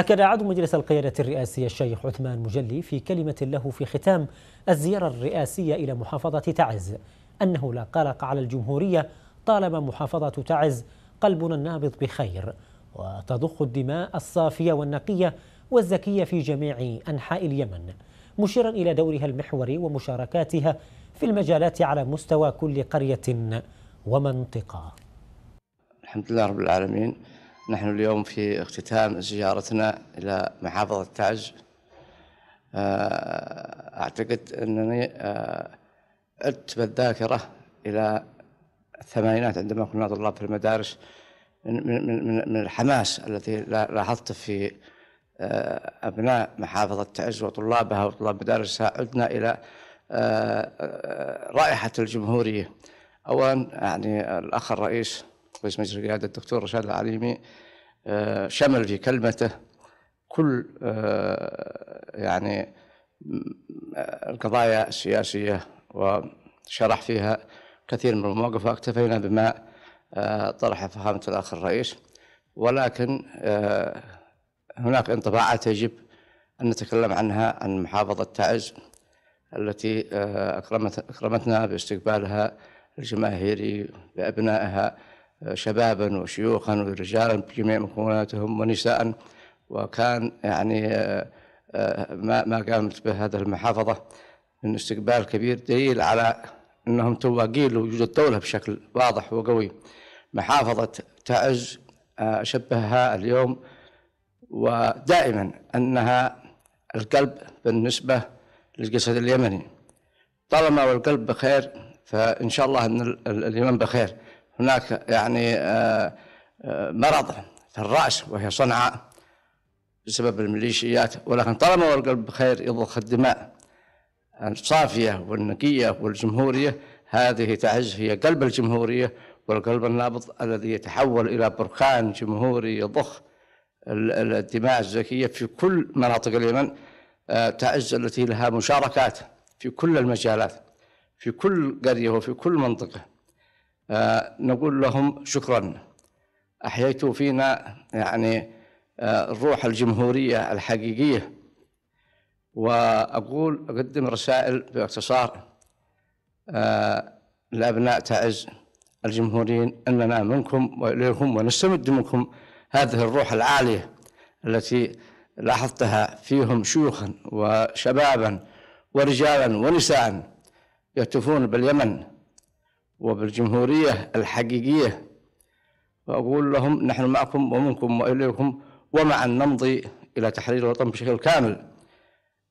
أكد عضو مجلس القيادة الرئاسي الشيخ عثمان مجلي في كلمة له في ختام الزيارة الرئاسية إلى محافظة تعز أنه لا قلق على الجمهورية طالما محافظة تعز قلبنا النابض بخير وتضخ الدماء الصافية والنقية والزكية في جميع أنحاء اليمن مشيرا إلى دورها المحوري ومشاركاتها في المجالات على مستوى كل قرية ومنطقة الحمد لله رب العالمين نحن اليوم في اختتام زيارتنا إلى محافظة تعز آه، أعتقد أنني عدت آه، بالذاكرة إلى الثمانينات عندما كنا طلاب في المدارس من, من, من, من الحماس الذي لاحظته في آه، أبناء محافظة تعز وطلابها وطلاب مدارسها عدنا إلى رائحة الجمهورية أولا يعني الأخ الرئيس رئيس مجلس القيادة الدكتور رشاد العليمي آه، شمل في كلمته كل آه، يعني آه، القضايا السياسية وشرح فيها كثير من المواقف واكتفينا بما طرح فخامة الأخ الرئيس ولكن هناك انطباعات يجب أن نتكلم عنها عن محافظة تعز التي أكرمت أكرمتنا باستقبالها الجماهيري بأبنائها شبابا وشيوخا ورجالا بجميع مكوناتهم ونساء وكان يعني آه، آه، ما ما قامت به هذه المحافظه من استقبال كبير دليل على انهم تواقين لوجود الدوله بشكل واضح وقوي محافظه تعز آه، شبهها اليوم ودائما انها القلب بالنسبه للجسد اليمني طالما والقلب بخير فان شاء الله ان اليمن بخير هناك يعني آه، آه، مرض في الرأس وهي صنعاء بسبب الميليشيات ولكن طالما القلب بخير يضخ الدماء الصافية والنقية والجمهورية هذه تعز هي قلب الجمهورية والقلب النابض الذي يتحول إلى بركان جمهوري يضخ الدماء الزكية في كل مناطق اليمن آه، تعز التي لها مشاركات في كل المجالات في كل قرية وفي كل منطقة آه، نقول لهم شكرا أحييتوا فينا يعني الروح آه، الجمهورية الحقيقية وأقول أقدم رسائل باختصار آه، لأبناء تعز الجمهوريين أننا منكم وإليكم ونستمد منكم هذه الروح العالية التي لاحظتها فيهم شيوخا وشبابا ورجالا ونساء يهتفون باليمن وبالجمهورية الحقيقية وأقول لهم نحن معكم ومنكم وإليكم ومع أن نمضي إلى تحرير الوطن بشكل كامل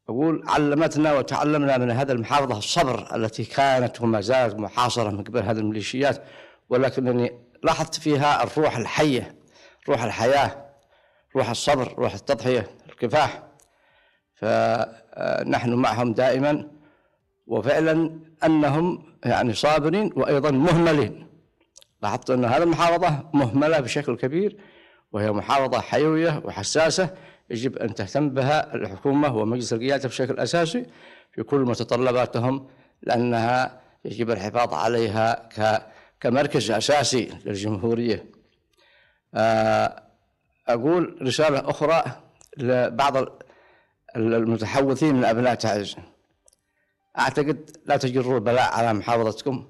أقول علمتنا وتعلمنا من هذا المحافظة الصبر التي كانت وما زالت محاصرة من قبل هذه الميليشيات ولكنني لاحظت فيها الروح الحية روح الحياة روح الصبر روح التضحية الكفاح فنحن معهم دائما وفعلا أنهم يعني صابرين وأيضا مهملين لاحظت أن هذه المحافظة مهملة بشكل كبير وهي محافظة حيوية وحساسة يجب أن تهتم بها الحكومة ومجلس القيادة بشكل أساسي في كل متطلباتهم لأنها يجب الحفاظ عليها كمركز أساسي للجمهورية آه، أقول رسالة أخرى لبعض المتحوثين من أبناء تعز أعتقد لا تجروا البلاء على محافظتكم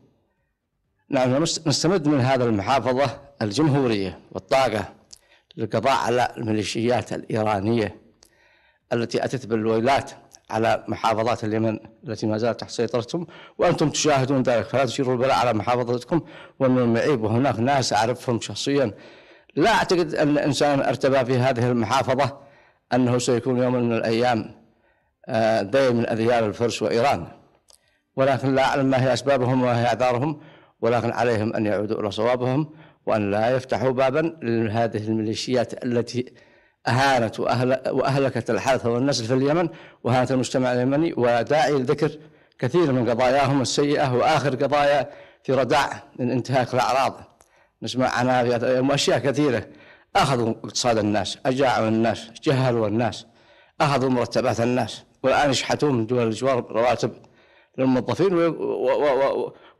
نحن نستمد من هذا المحافظة الجمهورية والطاقة للقضاء على الميليشيات الإيرانية التي أتت بالويلات على محافظات اليمن التي ما زالت تحت سيطرتهم وأنتم تشاهدون ذلك فلا تشيروا البلاء على محافظتكم ومن المعيب وهناك ناس أعرفهم شخصيا لا أعتقد أن إنسان ارتبى في هذه المحافظة أنه سيكون يوم من الأيام آه، ذي من أذيال الفرس وإيران ولكن لا أعلم ما هي أسبابهم وما هي أعذارهم ولكن عليهم أن يعودوا إلى صوابهم وأن لا يفتحوا بابا لهذه الميليشيات التي أهانت وأهلكت الحرث والنسل في اليمن وهانت المجتمع اليمني ولا داعي لذكر كثير من قضاياهم السيئة وآخر قضايا في رداع من انتهاك الأعراض نسمع عنها وأشياء كثيرة أخذوا اقتصاد الناس أجاعوا الناس جهلوا الناس أخذوا مرتبات الناس والآن يشحتون من دول الجوار رواتب للموظفين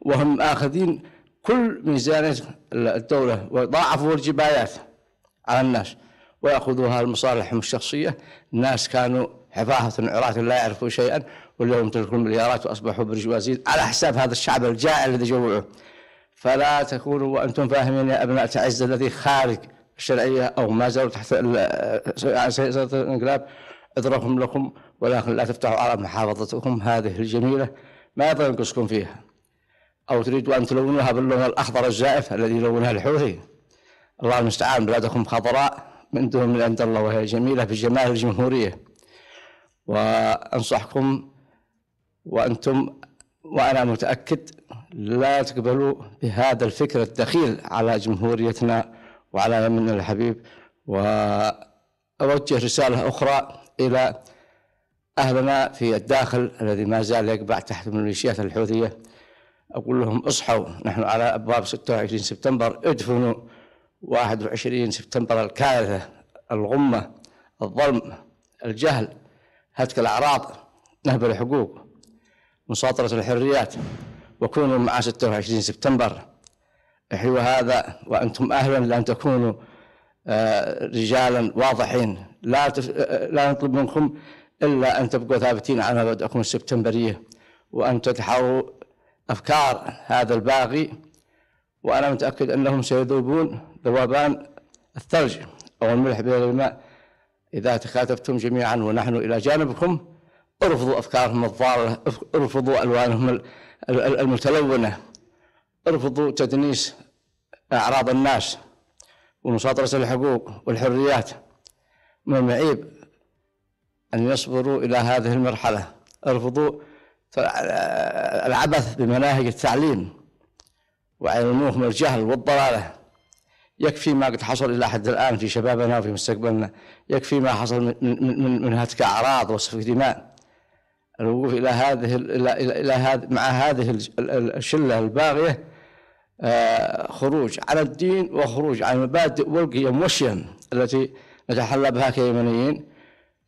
وهم آخذين كل ميزانية الدولة وضاعفوا الجبايات على الناس ويأخذوها لمصالحهم الشخصية الناس كانوا حفاهة عراة لا يعرفوا شيئا واليوم يمتلكوا المليارات وأصبحوا برجوازين على حساب هذا الشعب الجائع الذي جوعوه فلا تكونوا وأنتم فاهمين يا أبناء تعز الذي خارج الشرعية أو ما زالوا تحت سيطرة الانقلاب أدركم لكم ولكن لا تفتحوا على محافظتكم هذه الجميلة ما ينقصكم فيها أو تريدوا أن تلونوها باللون الأخضر الزائف الذي يلونها الحوثي الله المستعان بلادكم خضراء من دون من عند الله وهي جميلة بجمال الجمهورية وأنصحكم وأنتم وأنا متأكد لا تقبلوا بهذا الفكر الدخيل على جمهوريتنا وعلى من الحبيب وأوجه رسالة أخرى إلى أهلنا في الداخل الذي ما زال يقبع تحت الميليشيات الحوثية أقول لهم اصحوا نحن على أبواب 26 سبتمبر ادفنوا 21 سبتمبر الكارثة الغمة الظلم الجهل هتك الأعراض نهب الحقوق مساطرة الحريات وكونوا مع 26 سبتمبر احيوا هذا وأنتم أهلا لأن تكونوا آه، رجالا واضحين لا تف... أه، أه، لا نطلب منكم الا ان تبقوا ثابتين على مبادئكم السبتمبريه وان تدحروا افكار هذا الباغي وانا متاكد انهم سيذوبون ذوبان الثلج او الملح بين الماء اذا تكاتفتم جميعا ونحن الى جانبكم ارفضوا افكارهم الضاله ارفضوا الوانهم المتلونه ارفضوا تدنيس اعراض الناس ومصادره الحقوق والحريات من المعيب أن يصبروا إلى هذه المرحلة ارفضوا العبث بمناهج التعليم وعلموهم الجهل والضلالة يكفي ما قد حصل إلى حد الآن في شبابنا وفي مستقبلنا يكفي ما حصل من, من, من هتك أعراض وسفك دماء الوقوف إلى هذه إلى إلى, إلى هذ مع هذه الشلة الباغية آه، خروج عن الدين وخروج عن المبادئ والقيم والشيم التي نتحلى بها كيمنيين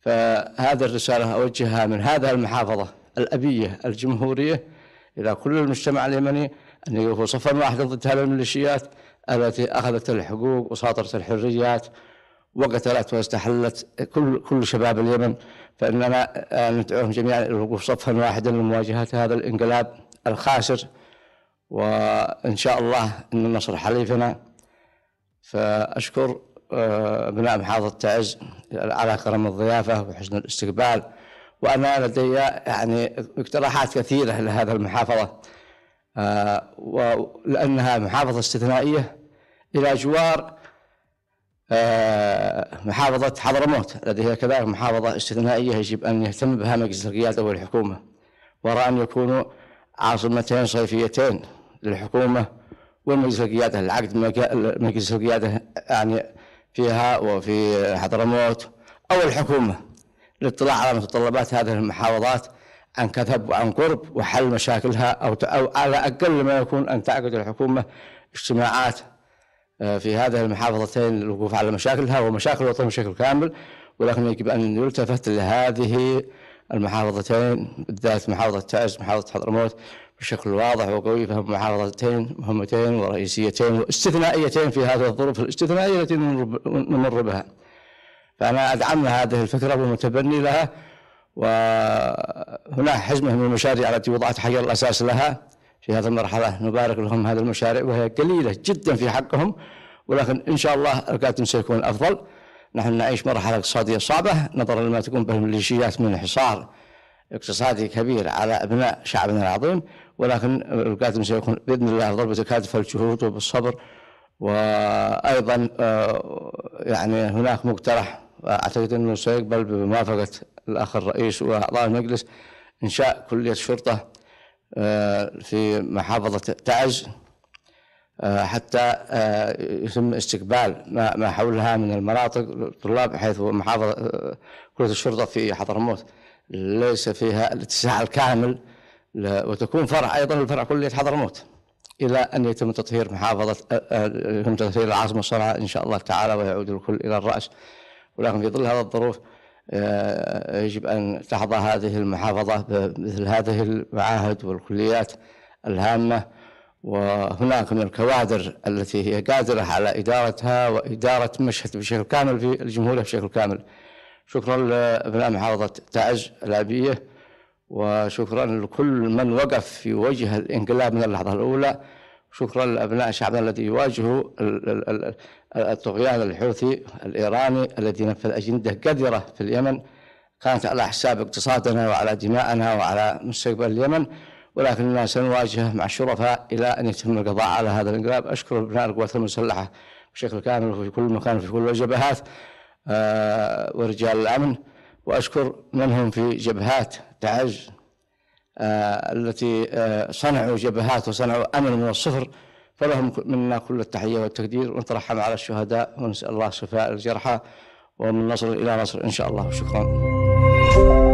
فهذه الرسالة أوجهها من هذه المحافظة الأبية الجمهورية إلى كل المجتمع اليمني أن يقفوا صفا واحدا ضد هذه الميليشيات التي أخذت الحقوق وساطرت الحريات وقتلت واستحلت كل كل شباب اليمن فإننا ندعوهم جميعا إلى الوقوف صفا واحدا لمواجهة هذا الانقلاب الخاسر وإن شاء الله أن النصر حليفنا فأشكر أبناء محافظة تعز على كرم الضيافة وحسن الاستقبال وأنا لدي يعني اقتراحات كثيرة لهذه المحافظة آه، لأنها محافظة استثنائية إلى جوار آه، محافظة حضرموت التي هي كذلك محافظة استثنائية يجب أن يهتم بها مجلس القيادة والحكومة وراء أن يكونوا عاصمتين صيفيتين للحكومة ومجلس القيادة العقد مجلس القيادة يعني فيها وفي حضرموت أو الحكومة للاطلاع على متطلبات هذه المحافظات عن كثب وعن قرب وحل مشاكلها أو أو على أقل ما يكون أن تعقد الحكومة اجتماعات آه، في هذه المحافظتين للوقوف على مشاكلها ومشاكل الوطن بشكل كامل ولكن يجب أن يلتفت لهذه المحافظتين بالذات محافظة تعز محافظة حضرموت بشكل واضح وقوي فهم محافظتين مهمتين ورئيسيتين واستثنائيتين في هذه الظروف الاستثنائية التي نمر بها فأنا أدعمنا هذه الفكرة ومتبني لها وهناك حزمة من المشاريع التي وضعت حجر الأساس لها في هذه المرحلة نبارك لهم هذه المشاريع وهي قليلة جدا في حقهم ولكن إن شاء الله القادم سيكون أفضل نحن نعيش مرحلة اقتصادية صعبة نظرا لما تكون به الميليشيات من حصار اقتصادي كبير على ابناء شعبنا العظيم ولكن القادم سيكون باذن الله ضربه الكاتف الجهود وبالصبر وايضا آه، يعني هناك مقترح اعتقد انه سيقبل بموافقه الاخ الرئيس واعضاء المجلس انشاء كليه شرطه آه، في محافظه تعز آه، حتى يتم استقبال ما حولها من المناطق الطلاب حيث محافظه كليه الشرطه في حضرموت ليس فيها الاتساع الكامل وتكون فرع ايضا الفرع كليه حضرموت الى ان يتم تطهير محافظه آه، آه، يتم تطهير العاصمه صنعاء ان شاء الله تعالى ويعود الكل الى الراس ولكن في ظل هذه الظروف آه، يجب ان تحظى هذه المحافظه بمثل هذه المعاهد والكليات الهامه وهناك من الكوادر التي هي قادره على ادارتها واداره مشهد بشكل كامل في الجمهوريه بشكل كامل. شكرا لابناء محافظه تعز العبيه وشكرا لكل من وقف في وجه الانقلاب من اللحظه الاولى شكرا لابناء شعبنا الذي يواجه الطغيان الحوثي الايراني الذي نفذ اجنده قذره في اليمن كانت على حساب اقتصادنا وعلى دمائنا وعلى مستقبل اليمن ولكننا سنواجهه مع الشرفاء الى ان يتم القضاء على هذا الانقلاب اشكر ابناء القوات المسلحه بشكل كامل وفي كل مكان وفي كل الجبهات آه، ورجال الأمن وأشكر من هم في جبهات تعز آه، التي آه، صنعوا جبهات وصنعوا أمن من الصفر فلهم منا كل التحية والتقدير ونترحم على الشهداء ونسأل الله شفاء الجرحى ومن نصر إلى نصر إن شاء الله شكرا